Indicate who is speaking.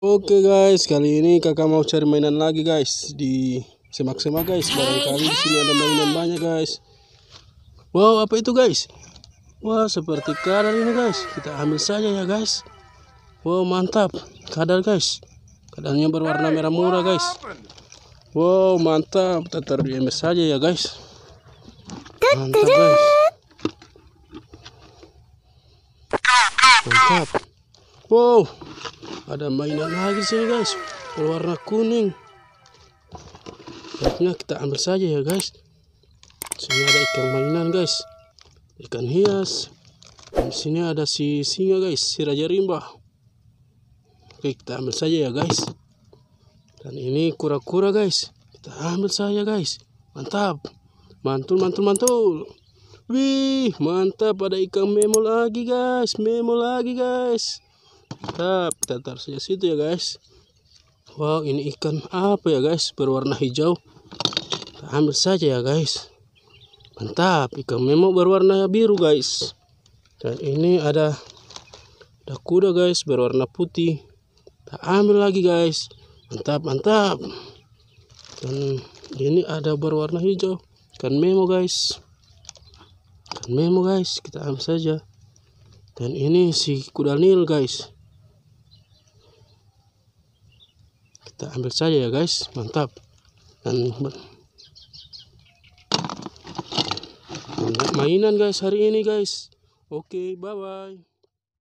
Speaker 1: Oke guys, kali ini kakak mau cari mainan lagi guys di semak-semak guys. Barangkali di sini ada mainan banyak guys. Wow, apa itu guys? Wah, seperti kadal ini guys. Kita ambil saja ya guys. Wow, mantap. Kadal guys. Kadalnya berwarna merah murah guys. Wow, mantap. Kita taruh di ember saja ya guys. Mantap guys. Mantap. Wow, ada mainan lagi sini guys berwarna kuning baiknya kita ambil saja ya guys sini ada ikan mainan guys ikan hias di sini ada si singa guys si raja rimba oke kita ambil saja ya guys dan ini kura-kura guys kita ambil saja guys mantap mantul mantul mantul Wih, mantap ada ikan memo lagi guys, memo lagi guys mantap kita taruh saja situ ya guys wow ini ikan apa ya guys berwarna hijau kita ambil saja ya guys mantap ikan memo berwarna biru guys dan ini ada ada kuda guys berwarna putih kita ambil lagi guys mantap mantap dan ini ada berwarna hijau ikan memo guys ikan memo guys kita ambil saja dan ini si kuda nil guys kita ambil saja ya guys mantap dan mainan guys hari ini guys oke okay, bye bye